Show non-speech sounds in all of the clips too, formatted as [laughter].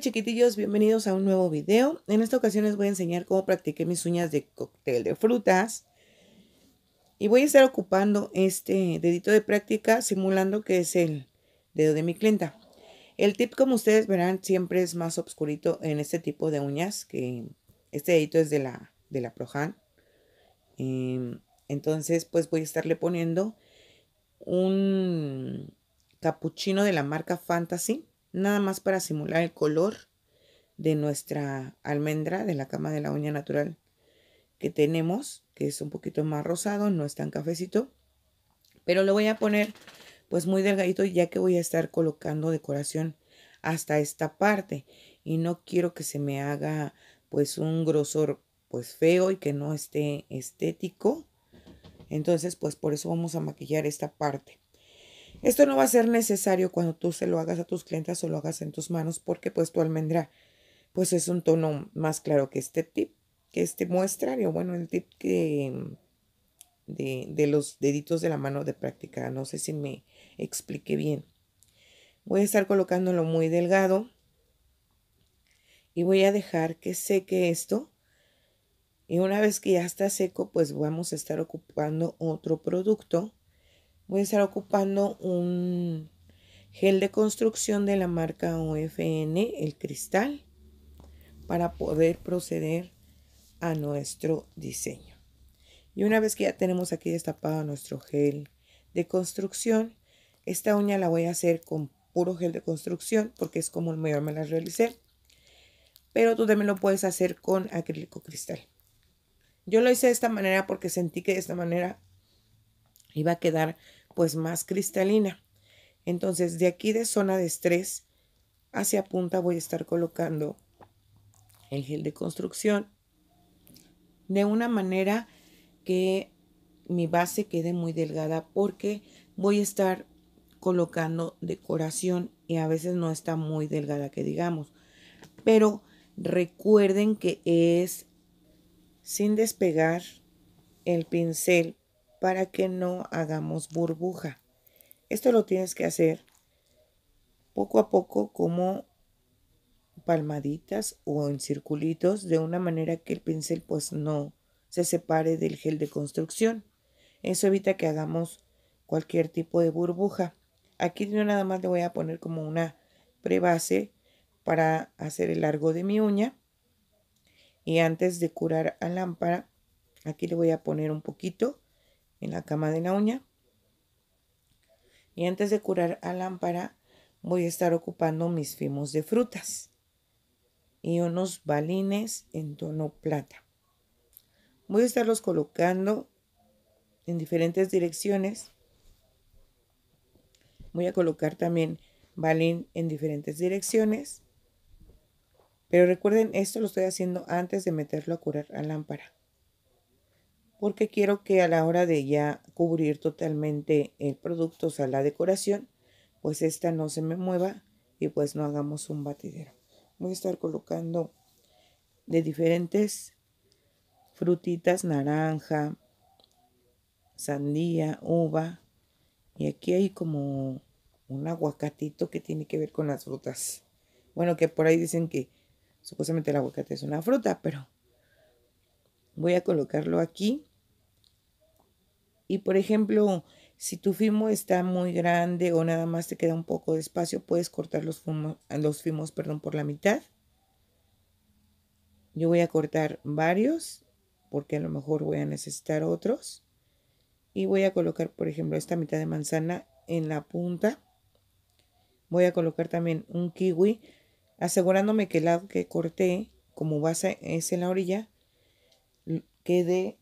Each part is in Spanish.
chiquitillos, bienvenidos a un nuevo video. En esta ocasión les voy a enseñar cómo practiqué mis uñas de cóctel de frutas. Y voy a estar ocupando este dedito de práctica simulando que es el dedo de mi clienta. El tip, como ustedes verán, siempre es más oscurito en este tipo de uñas, que este dedito es de la, de la Prohan. Em, entonces, pues voy a estarle poniendo un capuchino de la marca Fantasy nada más para simular el color de nuestra almendra, de la cama de la uña natural que tenemos, que es un poquito más rosado, no es tan cafecito, pero lo voy a poner pues muy delgadito ya que voy a estar colocando decoración hasta esta parte y no quiero que se me haga pues un grosor pues feo y que no esté estético entonces pues por eso vamos a maquillar esta parte esto no va a ser necesario cuando tú se lo hagas a tus clientes o lo hagas en tus manos porque pues tu almendra pues es un tono más claro que este tip, que este muestra muestrario, bueno, el tip de, de los deditos de la mano de práctica. No sé si me expliqué bien. Voy a estar colocándolo muy delgado y voy a dejar que seque esto. Y una vez que ya está seco, pues vamos a estar ocupando otro producto voy a estar ocupando un gel de construcción de la marca UFN, el cristal, para poder proceder a nuestro diseño. Y una vez que ya tenemos aquí destapado nuestro gel de construcción, esta uña la voy a hacer con puro gel de construcción porque es como el mayor me la realicé. Pero tú también lo puedes hacer con acrílico cristal. Yo lo hice de esta manera porque sentí que de esta manera iba a quedar pues más cristalina. Entonces de aquí de zona de estrés hacia punta voy a estar colocando el gel de construcción de una manera que mi base quede muy delgada porque voy a estar colocando decoración y a veces no está muy delgada que digamos. Pero recuerden que es sin despegar el pincel para que no hagamos burbuja. Esto lo tienes que hacer poco a poco como palmaditas o en circulitos de una manera que el pincel pues no se separe del gel de construcción. Eso evita que hagamos cualquier tipo de burbuja. Aquí yo nada más le voy a poner como una prebase para hacer el largo de mi uña. Y antes de curar a lámpara, aquí le voy a poner un poquito en la cama de la uña. Y antes de curar a lámpara, voy a estar ocupando mis fimos de frutas y unos balines en tono plata. Voy a estarlos colocando en diferentes direcciones. Voy a colocar también balín en diferentes direcciones. Pero recuerden, esto lo estoy haciendo antes de meterlo a curar a lámpara porque quiero que a la hora de ya cubrir totalmente el producto, o sea, la decoración, pues esta no se me mueva y pues no hagamos un batidero. Voy a estar colocando de diferentes frutitas, naranja, sandía, uva. Y aquí hay como un aguacatito que tiene que ver con las frutas. Bueno, que por ahí dicen que supuestamente el aguacate es una fruta, pero voy a colocarlo aquí y por ejemplo, si tu fimo está muy grande o nada más te queda un poco de espacio, puedes cortar los, fumos, los fimos perdón, por la mitad. Yo voy a cortar varios porque a lo mejor voy a necesitar otros. Y voy a colocar, por ejemplo, esta mitad de manzana en la punta. Voy a colocar también un kiwi, asegurándome que el lado que corté, como base es en la orilla, quede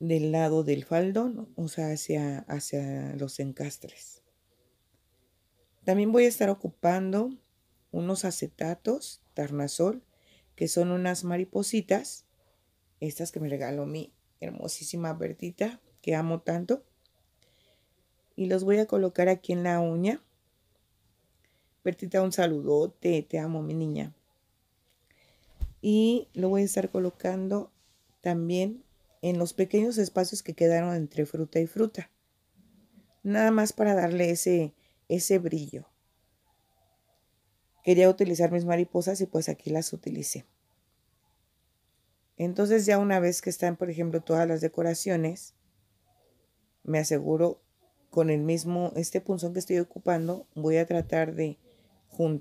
del lado del faldón, o sea, hacia, hacia los encastres. También voy a estar ocupando unos acetatos Tarnasol, que son unas maripositas, estas que me regaló mi hermosísima Bertita, que amo tanto. Y los voy a colocar aquí en la uña. Bertita, un saludote, te amo mi niña. Y lo voy a estar colocando también en los pequeños espacios que quedaron entre fruta y fruta. Nada más para darle ese, ese brillo. Quería utilizar mis mariposas y pues aquí las utilicé. Entonces ya una vez que están, por ejemplo, todas las decoraciones, me aseguro con el mismo, este punzón que estoy ocupando, voy a tratar de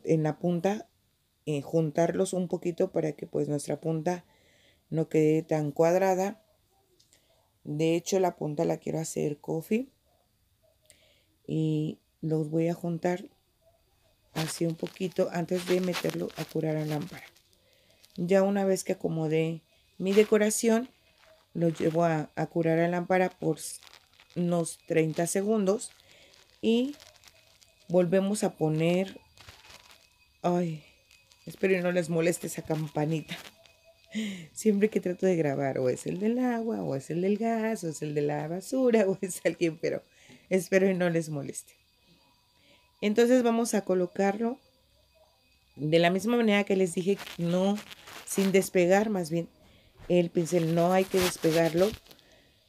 en la punta eh, juntarlos un poquito para que pues nuestra punta no quede tan cuadrada de hecho, la punta la quiero hacer coffee. Y los voy a juntar así un poquito antes de meterlo a curar a lámpara. Ya una vez que acomodé mi decoración, lo llevo a, curar a lámpara por unos 30 segundos. Y volvemos a poner... Ay, espero que no les moleste esa campanita. Siempre que trato de grabar, o es el del agua, o es el del gas, o es el de la basura, [laughs] o es alguien, pero espero que no les moleste. Entonces vamos a colocarlo de la misma manera que les dije, no, sin despegar más bien el pincel, no hay que despegarlo.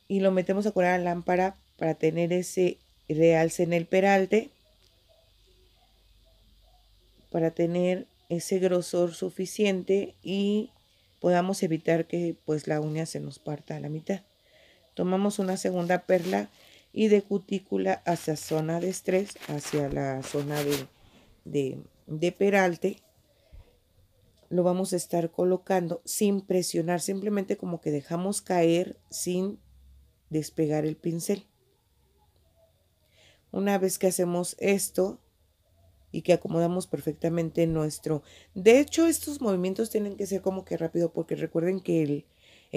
Y lo metemos a curar la lámpara para tener ese realce en el peralte. Para tener ese grosor suficiente y podamos evitar que pues la uña se nos parta a la mitad. Tomamos una segunda perla y de cutícula hacia zona de estrés, hacia la zona de, de peralte, lo vamos a estar colocando sin presionar, simplemente como que dejamos caer sin despegar el pincel. Una vez que hacemos esto, y que acomodamos perfectamente nuestro. De hecho, estos movimientos tienen que ser como que rápido porque recuerden que el,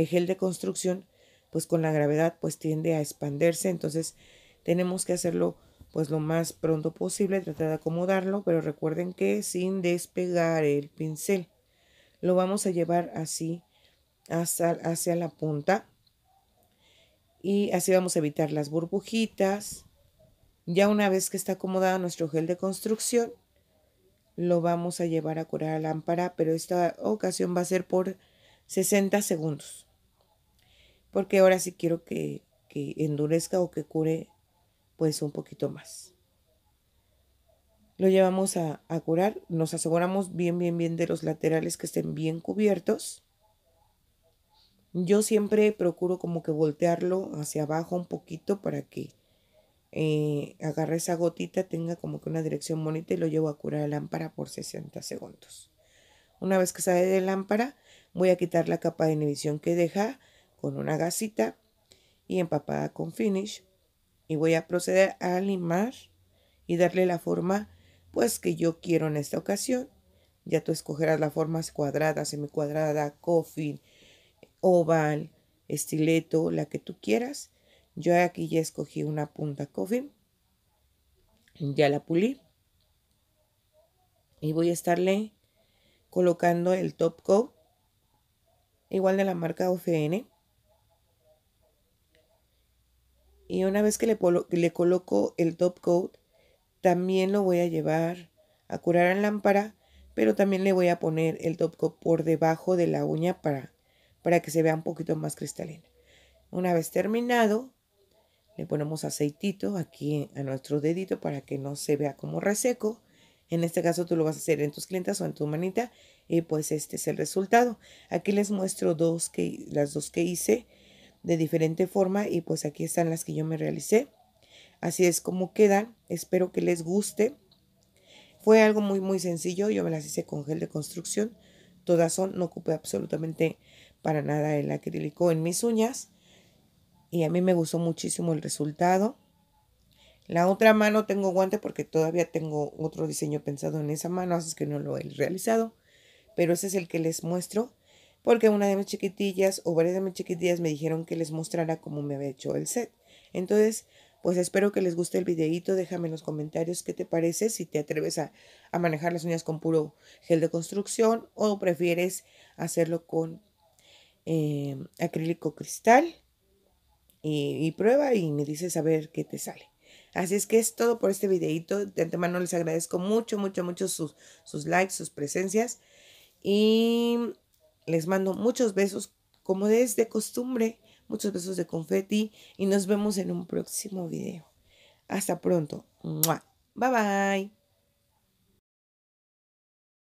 gel de construcción, pues con la gravedad, pues tiende a expandirse. Entonces, tenemos que hacerlo pues lo más pronto posible, tratar de acomodarlo, pero recuerden que sin despegar el pincel. Lo vamos a llevar así hasta hacia la punta y así vamos a evitar las burbujitas ya una vez que está acomodado nuestro gel de construcción, lo vamos a llevar a curar a lámpara, pero esta ocasión va a ser por 60 segundos. Porque ahora sí quiero que, endurezca o que cure pues un poquito más. Lo llevamos a curar, nos aseguramos bien, bien, bien de los laterales que estén bien cubiertos. Yo siempre procuro como que voltearlo hacia abajo un poquito para que eh, esa gotita, tenga como que una dirección bonita y lo llevo a curar la lámpara por 60 segundos. Una vez que sale de lámpara, voy a quitar la capa de inhibición que deja con una gasita y empapada con finish y voy a proceder a limar y darle la forma pues que yo quiero en esta ocasión. Ya tú escogerás la forma cuadrada, semicuadrada, coffin, oval, estileto, la que tú quieras yo aquí ya escogí una punta coffee. Ya la pulí. Y voy a estarle colocando el top coat. Igual de la marca OCN. Y una vez que le, le coloco el top coat, también lo voy a llevar a curar en lámpara, pero también le voy a poner el top coat por debajo de la uña para, para que se vea un poquito más cristalina. Una vez terminado, le ponemos aceitito aquí a nuestro dedito para que no se vea como reseco. En este caso tú lo vas a hacer en tus clientas o en tu manita y pues este es el resultado. Aquí les muestro dos que, las dos que hice de diferente forma y pues aquí están las que yo me realicé. Así es como quedan. Espero que les guste. Fue algo muy muy sencillo. Yo me las hice con gel de construcción. Todas son, no ocupé absolutamente para nada el acrílico en mis uñas y a mí me gustó muchísimo el resultado. La otra mano tengo guante porque todavía tengo otro diseño pensado en esa mano, así es que no lo he realizado. Pero ese es el que les muestro porque una de mis chiquitillas o varias de mis chiquitillas me dijeron que les mostrara cómo me había hecho el set. Entonces, pues espero que les guste el videito. Déjame en los comentarios qué te parece, si te atreves a, manejar las uñas con puro gel de construcción o prefieres hacerlo con eh, acrílico cristal y, prueba y me dices a ver qué te sale. Así es que es todo por este videito. De antemano les agradezco mucho, mucho, mucho sus, sus likes, sus presencias. Y les mando muchos besos, como es de costumbre, muchos besos de confeti. Y nos vemos en un próximo video. Hasta pronto. Bye bye.